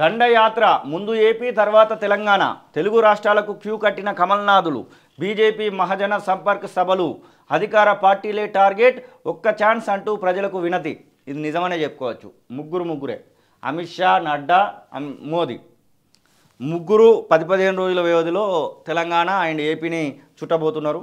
దండయాత్ర ముందు ఏపీ తర్వాత తెలంగాణ తెలుగు రాష్ట్రాలకు క్యూ కట్టిన కమల్నాథులు బీజేపీ మహజన సంపర్క్ సభలు అధికార పార్టీలే టార్గెట్ ఒక్క ఛాన్స్ అంటూ ప్రజలకు వినతి ఇది నిజమనే చెప్పుకోవచ్చు ముగ్గురు ముగ్గురే అమిత్ షా నడ్డా మోదీ ముగ్గురు పది పదిహేను రోజుల వ్యవధిలో తెలంగాణ అండ్ ఏపీని చుట్టబోతున్నారు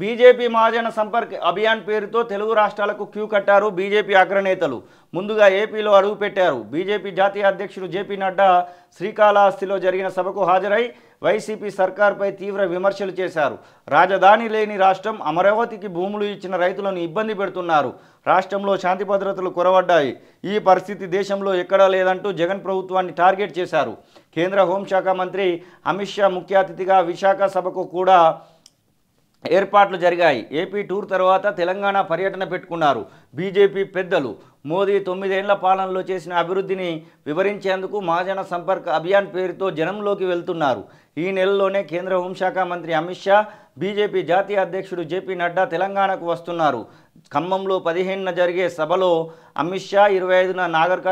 బీజేపీ మహాజన సంపర్క్ అభియాన్ పేరుతో తెలుగు రాష్ట్రాలకు క్యూ కట్టారు బీజేపీ అగ్రనేతలు ముందుగా ఏపీలో అడుగుపెట్టారు బీజేపీ జాతీయ అధ్యక్షుడు జేపీ నడ్డా శ్రీకాళహస్తిలో జరిగిన సభకు హాజరై వైసీపీ సర్కార్పై తీవ్ర విమర్శలు చేశారు రాజధాని లేని రాష్ట్రం అమరావతికి భూములు ఇచ్చిన రైతులను ఇబ్బంది పెడుతున్నారు రాష్ట్రంలో శాంతి భద్రతలు కొరవడ్డాయి ఈ పరిస్థితి దేశంలో ఎక్కడా లేదంటూ జగన్ ప్రభుత్వాన్ని టార్గెట్ చేశారు కేంద్ర హోంశాఖ మంత్రి అమిత్ షా ముఖ్య అతిథిగా విశాఖ సభకు కూడా ఏర్పాట్లు జరిగాయి ఏపీ టూర్ తర్వాత తెలంగాణ పర్యటన పెట్టుకున్నారు బీజేపీ పెద్దలు మోదీ తొమ్మిదేళ్ల పాలనలో చేసిన అభివృద్ధిని వివరించేందుకు మహాజన సంపర్క అభియాన్ పేరుతో జనంలోకి వెళ్తున్నారు ఈ నెలలోనే కేంద్ర హోంశాఖ మంత్రి అమిత్ షా బీజేపీ జాతీయ అధ్యక్షుడు జేపీ నడ్డా తెలంగాణకు వస్తున్నారు ఖమ్మంలో పదిహేనున జరిగే సభలో అమిత్ షా ఇరవై ఐదున నాగర్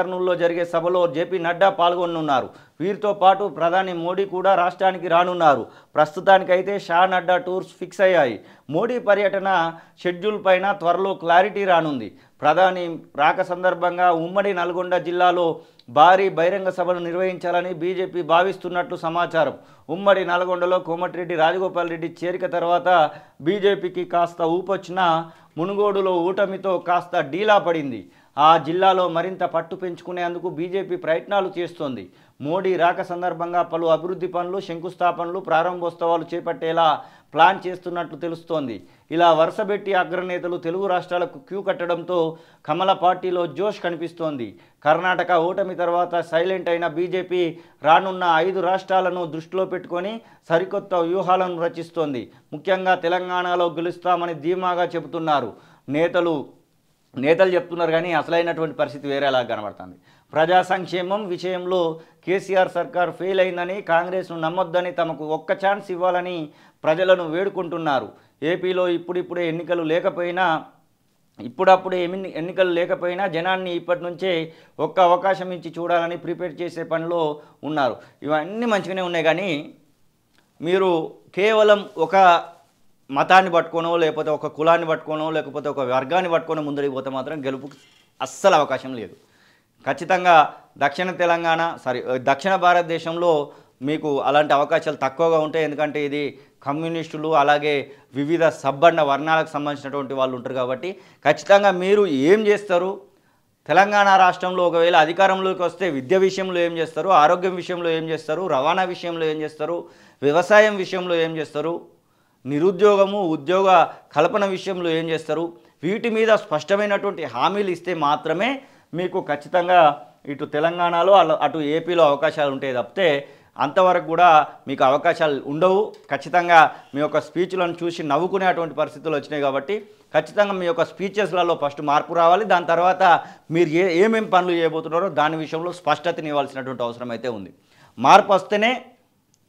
జరిగే సభలో జేపీ నడ్డా పాల్గొనున్నారు వీరితో పాటు ప్రధాని మోడీ కూడా రాష్ట్రానికి రానున్నారు ప్రస్తుతానికైతే షా నడ్డా టూర్స్ ఫిక్స్ అయ్యాయి మోడీ పర్యటన షెడ్యూల్ పైన త్వరలో క్లారిటీ రానుంది ప్రధాని రాక సందర్భంగా ఉమ్మడి నల్గొండ జిల్లాలో భారీ బహిరంగ సభను నిర్వహించాలని బీజేపీ భావిస్తున్నట్లు సమాచారం ఉమ్మడి నల్గొండలో కోమటిరెడ్డి రాజగోపాల్ రెడ్డి చేరిక తర్వాత బీజేపీకి కాస్త ఊపొచ్చిన మునుగోడులో ఊటమితో కాస్త డీలా పడింది ఆ జిల్లాలో మరింత పట్టు పెంచుకునేందుకు బీజేపీ ప్రయత్నాలు చేస్తోంది మోడీ రాక సందర్భంగా పలు అభివృద్ధి పనులు శంకుస్థాపనలు ప్రారంభోత్సవాలు చేపట్టేలా ప్లాన్ చేస్తున్నట్లు తెలుస్తోంది ఇలా వరుసబెట్టి అగ్రనేతలు తెలుగు రాష్ట్రాలకు క్యూ కట్టడంతో కమల పార్టీలో జోష్ కనిపిస్తోంది కర్ణాటక ఓటమి తర్వాత సైలెంట్ అయిన బీజేపీ రానున్న ఐదు రాష్ట్రాలను దృష్టిలో పెట్టుకొని సరికొత్త వ్యూహాలను రచిస్తోంది ముఖ్యంగా తెలంగాణలో గెలుస్తామని ధీమాగా చెబుతున్నారు నేతలు నేతలు చెప్తున్నారు కానీ అసలైనటువంటి పరిస్థితి వేరేలా కనబడుతుంది ప్రజా సంక్షేమం విషయంలో కేసీఆర్ సర్కార్ ఫెయిల్ అయిందని కాంగ్రెస్ను నమ్మొద్దని తమకు ఒక్క ఛాన్స్ ఇవ్వాలని ప్రజలను వేడుకుంటున్నారు ఏపీలో ఇప్పుడిప్పుడే ఎన్నికలు లేకపోయినా ఇప్పుడప్పుడు ఎన్ని ఎన్నికలు లేకపోయినా జనాన్ని ఇప్పటి నుంచే ఒక్క అవకాశం ఇచ్చి చూడాలని ప్రిపేర్ చేసే పనిలో ఉన్నారు ఇవన్నీ మంచిగానే ఉన్నాయి కానీ మీరు కేవలం ఒక మతాన్ని పట్టుకోనో లేకపోతే ఒక కులాన్ని పట్టుకోనో లేకపోతే ఒక వర్గాన్ని పట్టుకోనో ముందడిపోతే మాత్రం గెలుపు అస్సలు అవకాశం లేదు ఖచ్చితంగా దక్షిణ తెలంగాణ సారీ దక్షిణ భారతదేశంలో మీకు అలాంటి అవకాశాలు తక్కువగా ఉంటాయి ఎందుకంటే ఇది కమ్యూనిస్టులు అలాగే వివిధ సబ్బర్ణ వర్ణాలకు సంబంధించినటువంటి వాళ్ళు ఉంటారు కాబట్టి ఖచ్చితంగా మీరు ఏం చేస్తారు తెలంగాణ రాష్ట్రంలో ఒకవేళ అధికారంలోకి వస్తే విద్య విషయంలో ఏం చేస్తారు ఆరోగ్యం విషయంలో ఏం చేస్తారు రవాణా విషయంలో ఏం చేస్తారు వ్యవసాయం విషయంలో ఏం చేస్తారు నిరుద్యోగము ఉద్యోగ కల్పన విషయంలో ఏం చేస్తారు వీటి మీద స్పష్టమైనటువంటి హామీలు ఇస్తే మాత్రమే మీకు ఖచ్చితంగా ఇటు తెలంగాణలో అటు ఏపీలో అవకాశాలు ఉంటాయి తప్పితే అంతవరకు కూడా మీకు అవకాశాలు ఉండవు ఖచ్చితంగా మీ యొక్క స్పీచ్లను చూసి నవ్వుకునేటువంటి పరిస్థితులు వచ్చినాయి కాబట్టి ఖచ్చితంగా మీ యొక్క స్పీచెస్లలో ఫస్ట్ మార్పు రావాలి దాని తర్వాత మీరు ఏ ఏమేమి పనులు చేయబోతున్నారో దాని విషయంలో స్పష్టతనివ్వాల్సినటువంటి అవసరం అయితే ఉంది మార్పు వస్తేనే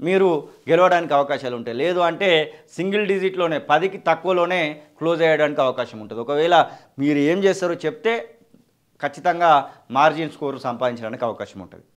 మీరు గెలవడానికి అవకాశాలు ఉంటాయి లేదు అంటే సింగిల్ డిజిట్లోనే పదికి తక్కువలోనే క్లోజ్ అయ్యడానికి అవకాశం ఉంటుంది ఒకవేళ మీరు ఏం చేస్తారో చెప్తే ఖచ్చితంగా మార్జిన్ స్కోర్ సంపాదించడానికి అవకాశం ఉంటుంది